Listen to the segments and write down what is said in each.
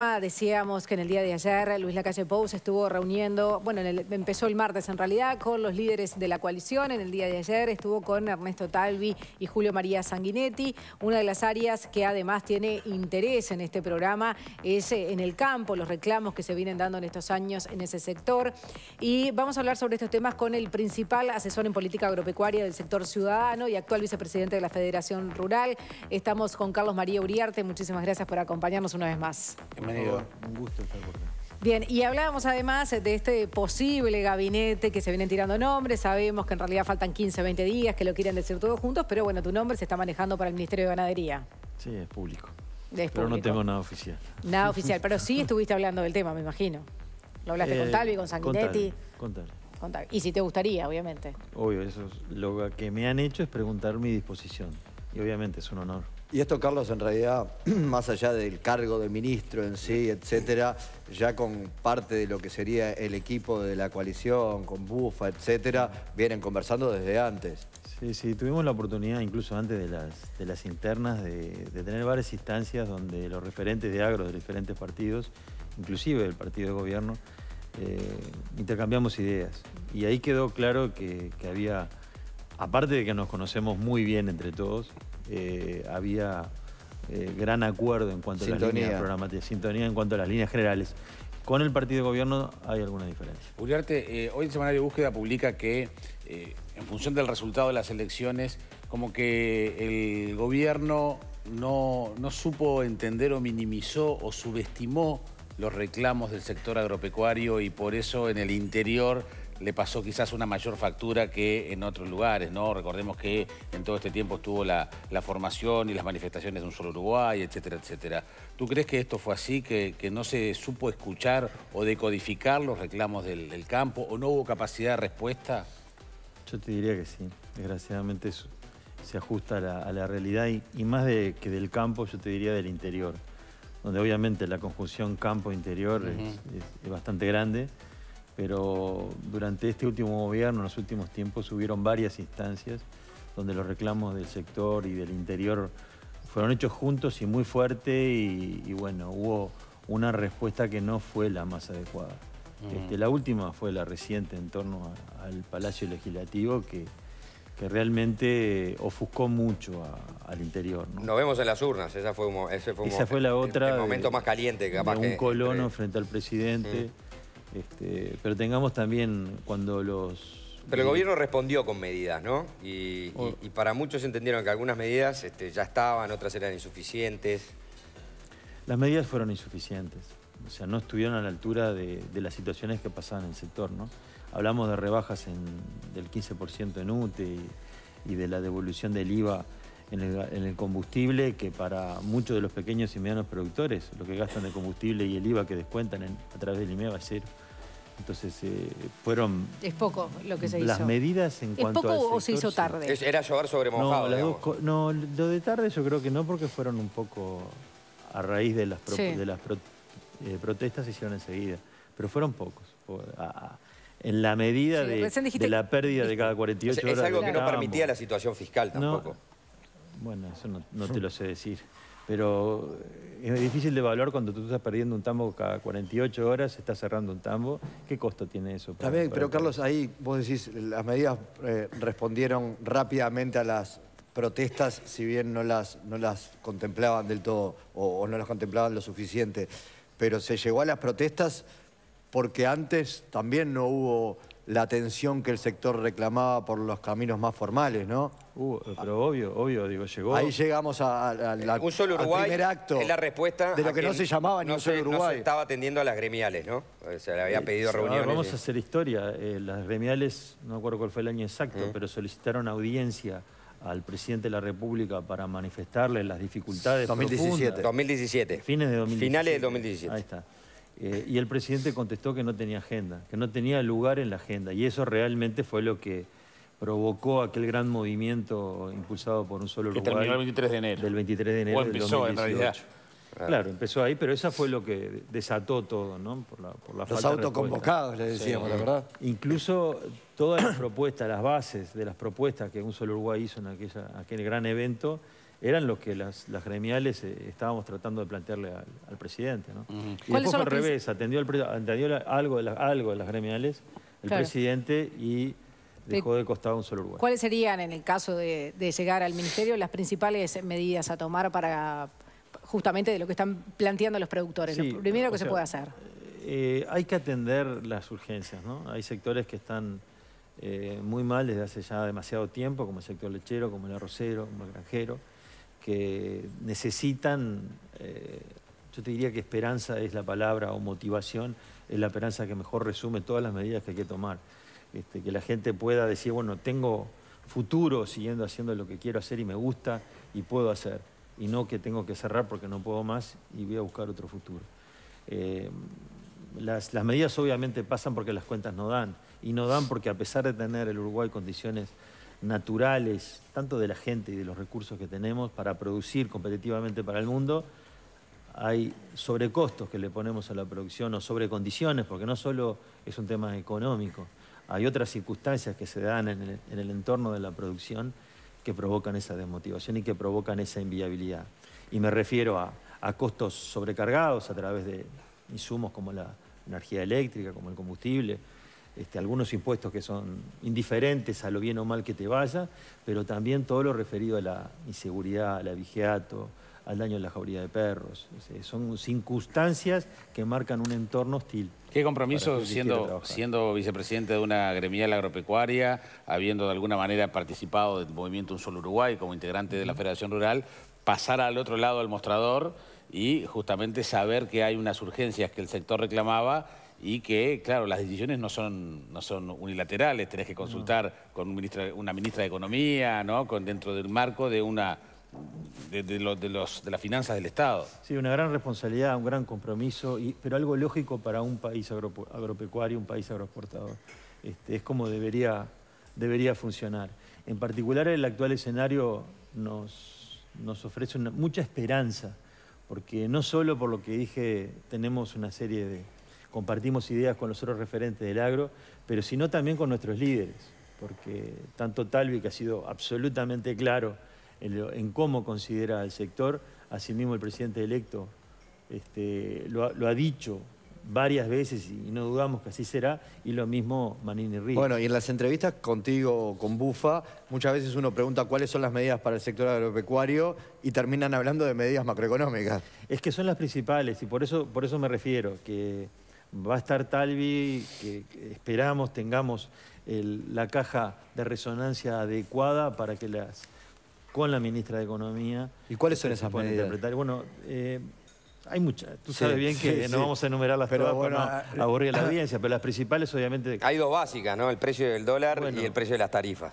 Ah, decíamos que en el día de ayer Luis Lacalle Pou se estuvo reuniendo, bueno, empezó el martes en realidad con los líderes de la coalición, en el día de ayer estuvo con Ernesto Talvi y Julio María Sanguinetti. Una de las áreas que además tiene interés en este programa es eh, en el campo, los reclamos que se vienen dando en estos años en ese sector. Y vamos a hablar sobre estos temas con el principal asesor en política agropecuaria del sector ciudadano y actual vicepresidente de la Federación Rural. Estamos con Carlos María Uriarte, muchísimas gracias por acompañarnos una vez más. Un gusto estar por acá. Bien, y hablábamos además de este posible gabinete que se vienen tirando nombres. Sabemos que en realidad faltan 15, 20 días, que lo quieren decir todos juntos, pero bueno, tu nombre se está manejando para el Ministerio de Ganadería. Sí, es público. pero no tengo nada oficial. Nada oficial, pero sí estuviste hablando del tema, me imagino. Lo hablaste con eh, Talvi, con Sanguinetti. Con Talvi. Y si te gustaría, obviamente. Obvio, eso lo que me han hecho es preguntar mi disposición. Y obviamente es un honor. Y esto, Carlos, en realidad, más allá del cargo de ministro en sí, etcétera, ya con parte de lo que sería el equipo de la coalición, con Bufa, etcétera, vienen conversando desde antes. Sí, sí, tuvimos la oportunidad, incluso antes de las, internas, de, tener varias instancias donde los referentes de agro de diferentes partidos, inclusive del partido de gobierno, eh, intercambiamos ideas. Y ahí quedó claro que había, aparte de que nos conocemos muy bien entre todos, eh, había eh, gran acuerdo en cuanto a las líneas programáticas, sintonía en cuanto a las líneas generales. Con el partido de gobierno hay alguna diferencia. Uriarte, eh, hoy el Semanario de Búsqueda publica que en función del resultado de las elecciones, como que el gobierno no, no supo entender o minimizó o subestimó los reclamos del sector agropecuario y por eso en el interior le pasó quizás una mayor factura que en otros lugares, ¿no? Recordemos que en todo este tiempo estuvo la, formación y las manifestaciones de un solo Uruguay, etcétera, etcétera. ¿Tú crees que esto fue así, que, no se supo escuchar o decodificar los reclamos del, campo o no hubo capacidad de respuesta? Yo te diría que sí. Desgraciadamente se ajusta a la, realidad y, más de, que del campo, yo te diría del interior, donde obviamente la conjunción campo-interior es bastante grande pero durante este último gobierno, en los últimos tiempos, hubieron varias instancias donde los reclamos del sector y del interior fueron hechos juntos y muy fuerte y, bueno, hubo una respuesta que no fue la más adecuada. Este, la última fue la reciente en torno al Palacio Legislativo que, que realmente ofuscó mucho al interior. Nos vemos en las urnas, esa fue, ese fue, el, momento más caliente que un colono frente al presidente. Mm. Este, pero tengamos también cuando los... Pero el eh, gobierno respondió con medidas, ¿no? Oh. Y, para muchos entendieron que algunas medidas este, ya estaban, otras eran insuficientes. Las medidas fueron insuficientes. O sea, no estuvieron a la altura de, las situaciones que pasaban en el sector, ¿no? Hablamos de rebajas del 15% en UTE y, de la devolución del IVA en el, combustible que para muchos de los pequeños y medianos productores, lo que gastan de combustible y el IVA que descuentan a través del va a cero. Entonces eh, fueron... Es poco lo que se las hizo. Las medidas en ¿Es cuanto poco sector, o se hizo tarde? era llover sobre mojado, no, lo de tarde yo creo que no, porque fueron un poco a raíz de las, de las eh, protestas se hicieron enseguida. Pero fueron pocos. en la medida de, la pérdida de cada 48 horas. Es algo que no permitía la situación fiscal tampoco. bueno, eso no te lo sé decir pero eh, es difícil de evaluar cuando tú estás perdiendo un tambo cada 48 horas, estás está cerrando un tambo. ¿Qué costo tiene eso? También, pero Carlos, ahí vos decís, las medidas eh, respondieron rápidamente a las protestas, si bien no las, no las contemplaban del todo o no las contemplaban lo suficiente. Pero se llegó a las protestas porque antes también no hubo la atención que el sector reclamaba por los caminos más formales, ¿no? Uh, pero obvio, obvio, digo, llegó. Ahí llegamos a, un solo Uruguay al primer acto. la respuesta. De lo que no se llamaba ni un solo Uruguay. No se estaba atendiendo a las gremiales, ¿no? se le había pedido reunión. reuniones. Vamos a hacer historia. Eh, las gremiales, no acuerdo cuál fue el año exacto, pero solicitaron audiencia al presidente de la República para manifestarle las dificultades. 2017. 2017. Fines de 2017. Finales de 2017. Ahí está. Eh, y el presidente contestó que no tenía agenda, que no tenía lugar en la agenda. Y eso realmente fue lo que provocó aquel gran movimiento impulsado por un solo Uruguay. Que terminó el 23 de enero. Del 23 de enero. O empezó, en realidad. Claro. empezó ahí, pero esa fue lo que desató todo, ¿no? Por la, Los autoconvocados, le decíamos, la verdad. Incluso todas las propuestas, las bases de las propuestas que un solo Uruguay hizo en aquel gran evento, eran lo que las, gremiales eh, estábamos tratando de plantearle al, presidente. ¿no? Y después al revés, atendió, algo, de las, algo de las gremiales el presidente y dejó de costar un solo Uruguay. ¿Cuáles serían, en el caso de, llegar al ministerio, las principales medidas a tomar para justamente de lo que están planteando los productores? lo primero que se puede hacer. Eh, hay que atender las urgencias, ¿no? Hay sectores que están eh, muy mal desde hace ya demasiado tiempo, como el sector lechero, como el arrocero, como el granjero que necesitan, eh, yo te diría que esperanza es la palabra o motivación, es la esperanza que mejor resume todas las medidas que hay que tomar. Este, que la gente pueda decir, bueno, tengo futuro siguiendo haciendo lo que quiero hacer y me gusta y puedo hacer, y no que tengo que cerrar porque no puedo más y voy a buscar otro futuro. Eh, las, las medidas obviamente pasan porque las cuentas no dan, y no dan porque a pesar de tener el Uruguay condiciones naturales, tanto de la gente y de los recursos que tenemos para producir competitivamente para el mundo, hay sobrecostos que le ponemos a la producción o sobrecondiciones, porque no solo es un tema económico, hay otras circunstancias que se dan en el, entorno de la producción que provocan esa desmotivación y que provocan esa inviabilidad. Y me refiero a costos sobrecargados a través de insumos como la energía eléctrica, como el combustible, este, algunos impuestos que son indiferentes a lo bien o mal que te vaya, pero también todo lo referido a la inseguridad, al vigiato, al daño en la jauría de perros. Este, son circunstancias que marcan un entorno hostil. ¿Qué compromiso siendo, siendo vicepresidente de una gremial agropecuaria, habiendo de alguna manera participado del movimiento Un Solo Uruguay como integrante de la Federación Rural, pasar al otro lado del mostrador y justamente saber que hay unas urgencias que el sector reclamaba y que, claro, las decisiones no son, no son unilaterales, tenés que consultar con una ministra de Economía, ¿no? dentro del marco de una de, los, de las finanzas del Estado. Sí, una gran responsabilidad, un gran compromiso, pero algo lógico para un país agropecuario, un país agroexportador. Este, es como debería, debería funcionar. En particular, el actual escenario nos, nos ofrece mucha esperanza, porque no solo por lo que dije tenemos una serie de compartimos ideas con los otros referentes del agro, pero sino también con nuestros líderes, porque tanto Talvi, que ha sido absolutamente claro en, cómo considera el sector, asimismo el presidente electo este, lo, ha dicho varias veces y no dudamos que así será, y lo mismo Manini Ríos. Bueno, y en las entrevistas contigo, con Bufa, muchas veces uno pregunta cuáles son las medidas para el sector agropecuario y terminan hablando de medidas macroeconómicas. Es que son las principales y por eso, por eso me refiero, que va a estar Talvi, que esperamos tengamos la caja de resonancia adecuada para que las con la ministra de Economía. ¿Y cuáles son esas medidas? Interpretar. Bueno, eh, hay muchas. Tú sabes bien que no vamos a enumerar las todas para no ah, aburrir a la ah. audiencia, pero las principales obviamente... Hay dos básicas, ¿no? El precio del dólar y el precio de las tarifas.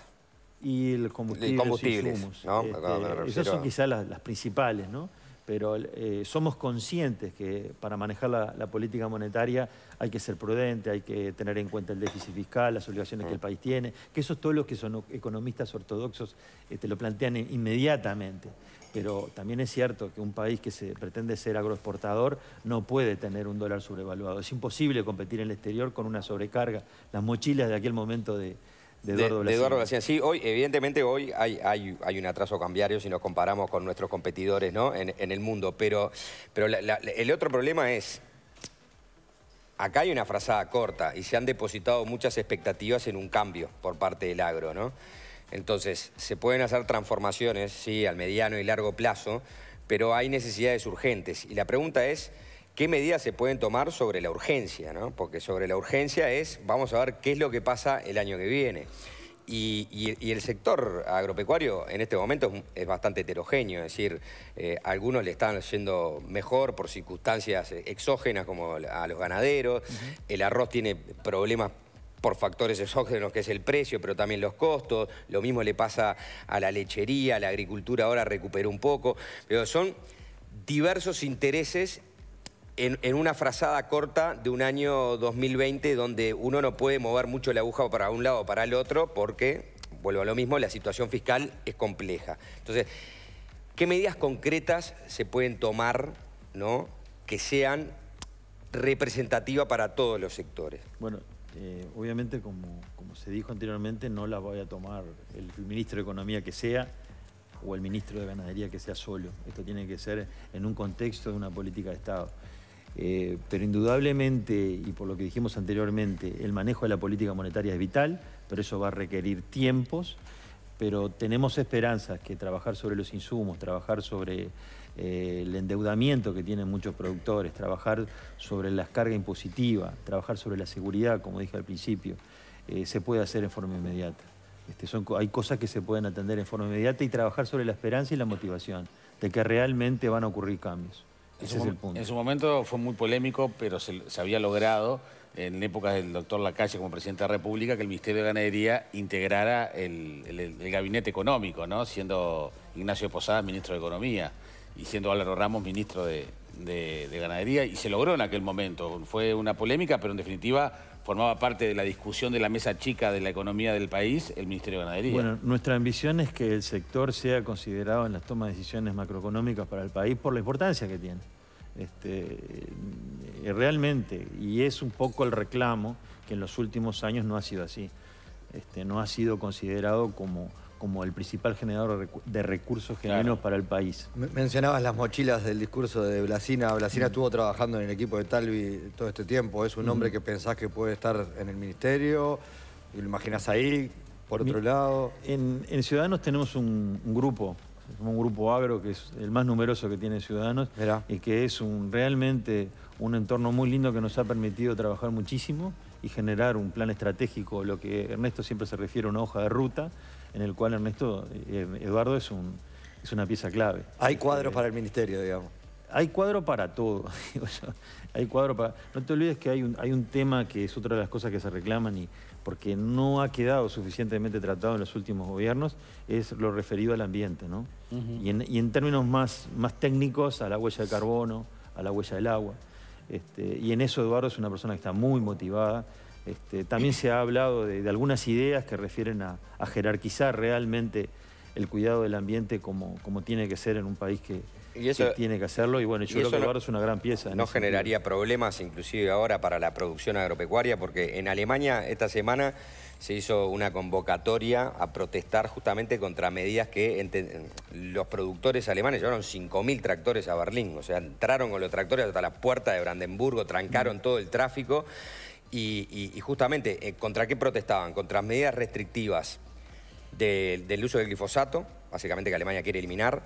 Y el combustible. Y combustibles, y este, esas son quizás las principales, ¿no? pero eh, somos conscientes que para manejar la, política monetaria hay que ser prudente, hay que tener en cuenta el déficit fiscal, las obligaciones que el mm. país tiene, que eso es todo lo que son economistas ortodoxos eh, te lo plantean inmediatamente. Pero también es cierto que un país que se pretende ser agroexportador no puede tener un dólar sobrevaluado. Es imposible competir en el exterior con una sobrecarga. Las mochilas de aquel momento de, de Eduardo, de, Sí, hoy, evidentemente hoy hay, hay, un atraso cambiario si nos comparamos con nuestros competidores ¿no? en, el mundo, pero, pero el otro problema es, acá hay una frazada corta y se han depositado muchas expectativas en un cambio por parte del agro, ¿no? Entonces, se pueden hacer transformaciones, sí, al mediano y largo plazo, pero hay necesidades urgentes. Y la pregunta es, ¿Qué medidas se pueden tomar sobre la urgencia? Porque sobre la urgencia es, vamos a ver qué es lo que pasa el año que viene. Y, el sector agropecuario en este momento es, bastante heterogéneo, es decir, eh, algunos le están yendo mejor por circunstancias exógenas como a los ganaderos, el arroz tiene problemas por factores exógenos que es el precio, pero también los costos, lo mismo le pasa a la lechería, la agricultura ahora recuperó un poco, pero son diversos intereses en, una frazada corta de un año 2020 donde uno no puede mover mucho la aguja para un lado o para el otro porque, vuelvo a lo mismo, la situación fiscal es compleja. Entonces, ¿qué medidas concretas se pueden tomar que sean representativas para todos los sectores? Bueno, eh, obviamente, como, como se dijo anteriormente, no las voy a tomar el ministro de Economía que sea, o el ministro de Ganadería que sea solo. Esto tiene que ser en un contexto de una política de Estado. Eh, pero indudablemente, y por lo que dijimos anteriormente, el manejo de la política monetaria es vital, pero eso va a requerir tiempos, pero tenemos esperanzas que trabajar sobre los insumos, trabajar sobre eh, el endeudamiento que tienen muchos productores, trabajar sobre la carga impositiva, trabajar sobre la seguridad, como dije al principio, eh, se puede hacer en forma inmediata. Este, hay cosas que se pueden atender en forma inmediata y trabajar sobre la esperanza y la motivación de que realmente van a ocurrir cambios. En su, momento fue muy polémico, pero se, había logrado en épocas del doctor Lacalle como presidente de la República que el Ministerio de Ganadería integrara el, gabinete económico, ¿no? siendo Ignacio Posada ministro de Economía y siendo Álvaro Ramos ministro de Ganadería. Y se logró en aquel momento. Fue una polémica, pero en definitiva formaba parte de la discusión de la mesa chica de la economía del país, el Ministerio de Ganadería. Bueno, nuestra ambición es que el sector sea considerado en las tomas de decisiones macroeconómicas para el país por la importancia que tiene. Este, eh, realmente, y es un poco el reclamo que en los últimos años no ha sido así. Este, no ha sido considerado como como el principal generador de recursos genuinos para el país. Mencionabas las mochilas del discurso de Blasina. Blasina mm. estuvo trabajando en el equipo de Talvi todo este tiempo. ¿Es un hombre mm. que pensás que puede estar en el ministerio? ¿Lo imaginás ahí, por otro lado? En, Ciudadanos tenemos un, grupo, un grupo agro que es el más numeroso que tiene Ciudadanos y que es un realmente un entorno muy lindo que nos ha permitido trabajar muchísimo y generar un plan estratégico, lo que Ernesto siempre se refiere a una hoja de ruta en el cual Ernesto, eh, Eduardo es, un, es una pieza clave. Hay cuadros eh, para el ministerio, digamos. Hay cuadro para todo. hay cuadro para... No te olvides que hay un, hay un tema que es otra de las cosas que se reclaman y porque no ha quedado suficientemente tratado en los últimos gobiernos, es lo referido al ambiente, ¿no? y, en, términos más, más técnicos, a la huella de carbono, a la huella del agua. Este, y en eso Eduardo es una persona que está muy motivada, este, también se ha hablado de, algunas ideas que refieren a, jerarquizar realmente el cuidado del ambiente como, como tiene que ser en un país que, tiene que hacerlo. Y bueno, yo creo que es una gran pieza. No generaría problemas inclusive ahora para la producción agropecuaria, porque en Alemania esta semana se hizo una convocatoria a protestar justamente contra medidas que los productores alemanes llevaron 5.000 tractores a Berlín. O sea, entraron con los tractores hasta la puerta de Brandenburgo, trancaron mm. todo el tráfico y, justamente, eh, ¿contra qué protestaban? Contra medidas restrictivas del uso del glifosato, básicamente que Alemania quiere eliminar,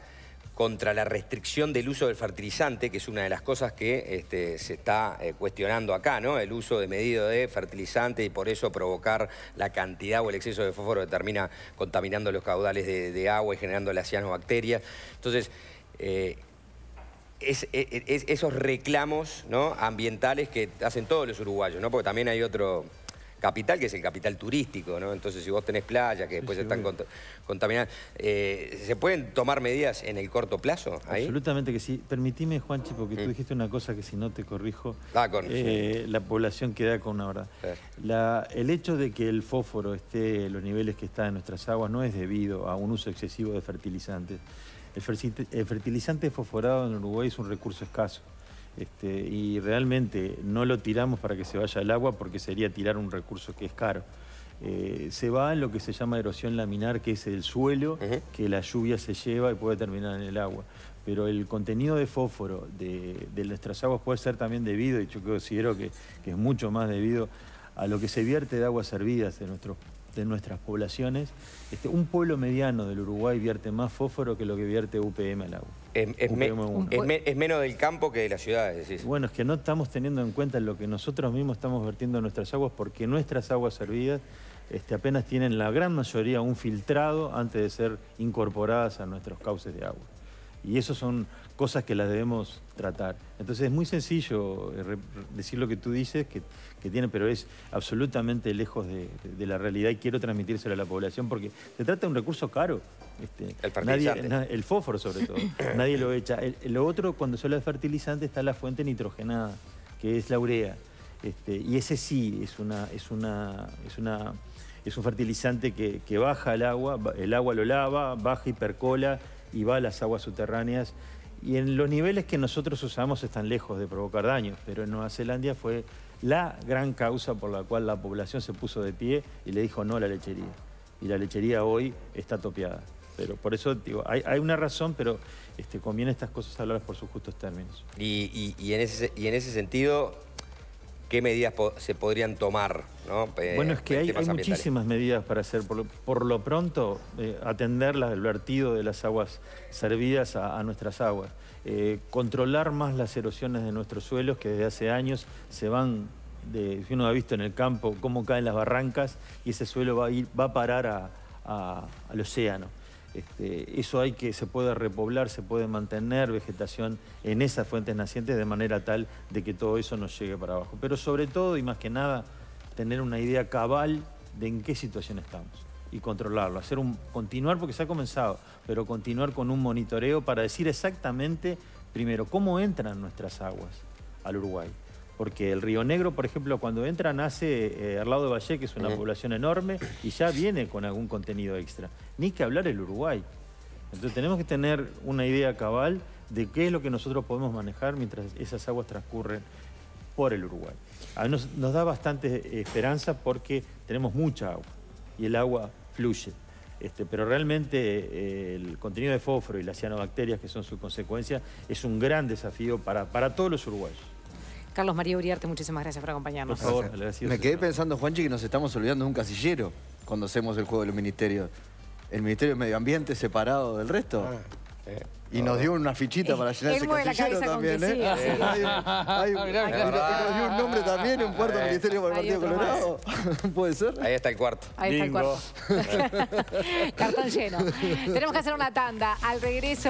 contra la restricción del uso del fertilizante, que es una de las cosas que este, se está eh, cuestionando acá, ¿no? El uso de medido de fertilizante y por eso provocar la cantidad o el exceso de fósforo que termina contaminando los caudales de, agua y generando las cianobacterias. Entonces, eh, e, e, es, esos reclamos ¿no? ambientales que hacen todos los uruguayos, ¿no? Porque también hay otro capital que es el capital turístico, ¿no? Entonces, si vos tenés playa, que después están contaminadas, eh, ¿se pueden tomar medidas en el corto plazo Absolutamente que sí. Permitime, Juanchi, porque tú mm. dijiste una cosa que si no te corrijo, ah, eh, la población queda con una verdad. Eh. La, el hecho de que el fósforo esté en los niveles que está en nuestras aguas no es debido a un uso excesivo de fertilizantes. El fertilizante fosforado en Uruguay es un recurso escaso. Este, y realmente no lo tiramos para que se vaya al agua porque sería tirar un recurso que es caro. Eh, se va en lo que se llama erosión laminar, que es el suelo que la lluvia se lleva y puede terminar en el agua. Pero el contenido de fósforo de, nuestras aguas puede ser también debido, y yo considero que, es mucho más debido a lo que se vierte de aguas hervidas de nuestros de nuestras poblaciones. Este, un pueblo mediano del Uruguay vierte más fósforo que lo que vierte UPM al agua. Es, menos del campo que de las ciudades, Bueno, es que no estamos teniendo en cuenta lo que nosotros mismos estamos vertiendo en nuestras aguas, porque nuestras aguas servidas este, apenas tienen la gran mayoría un filtrado antes de ser incorporadas a nuestros cauces de agua. Y eso son cosas que las debemos tratar. Entonces es muy sencillo eh, decir lo que tú dices, que, tiene, pero es absolutamente lejos de, la realidad y quiero transmitírselo a la población porque se trata de un recurso caro. Este, el fertilizante. El fósforo sobre todo. nadie lo echa. lo otro, cuando se habla de fertilizante, está la fuente nitrogenada, que es la urea. Este, y ese sí es una, es una, es una, es un fertilizante que, que baja el agua, el agua lo lava, baja y percola y va a las aguas subterráneas. Y en los niveles que nosotros usamos están lejos de provocar daño, pero en Nueva Zelanda fue la gran causa por la cual la población se puso de pie y le dijo no a la lechería. Y la lechería hoy está topeada. Pero por eso digo, hay, una razón, pero este, conviene estas cosas hablarlas por sus justos términos. en, ese, y en ese sentido, qué medidas se podrían tomar. Eh, bueno, es que hay, muchísimas medidas para hacer. Por lo, pronto, atenderlas eh, atender el vertido de las aguas servidas a, nuestras aguas. Eh, controlar más las erosiones de nuestros suelos que desde hace años se van de, uno ha visto en el campo cómo caen las barrancas y ese suelo va a, parar al océano. Este, eso hay que, se puede repoblar, se puede mantener vegetación en esas fuentes nacientes de manera tal de que todo eso nos llegue para abajo. Pero sobre todo y más que nada, tener una idea cabal de en qué situación estamos y controlarlo, hacer continuar porque se ha comenzado, pero continuar con un monitoreo para decir exactamente primero cómo entran nuestras aguas al Uruguay, porque el Río Negro, por ejemplo, cuando entra nace eh, al lado de Valle, que es una población enorme, y ya viene con algún contenido extra ni que hablar el Uruguay. Entonces tenemos que tener una idea cabal de qué es lo que nosotros podemos manejar mientras esas aguas transcurren por el Uruguay. A ah, nos, nos da bastante eh, esperanza porque tenemos mucha agua y el agua fluye. Este, pero realmente eh, el contenido de fósforo y las cianobacterias que son su consecuencia es un gran desafío para, para todos los uruguayos. Carlos María Uriarte, muchísimas gracias por acompañarnos. Me quedé pensando, Juanchi, que nos estamos olvidando de un casillero cuando hacemos el juego de los ministerios el Ministerio de Medio Ambiente separado del resto. Ah, eh, y nos dio una fichita para llenar ese casillero también, ¿eh? Hay, ah, nos dio un ah. nombre también, un cuarto ministerio para el Partido Colorado. ¿Puede ser? Ahí está el cuarto. Ahí está el cuarto. Cartón lleno. Tenemos que hacer una tanda. Al regreso...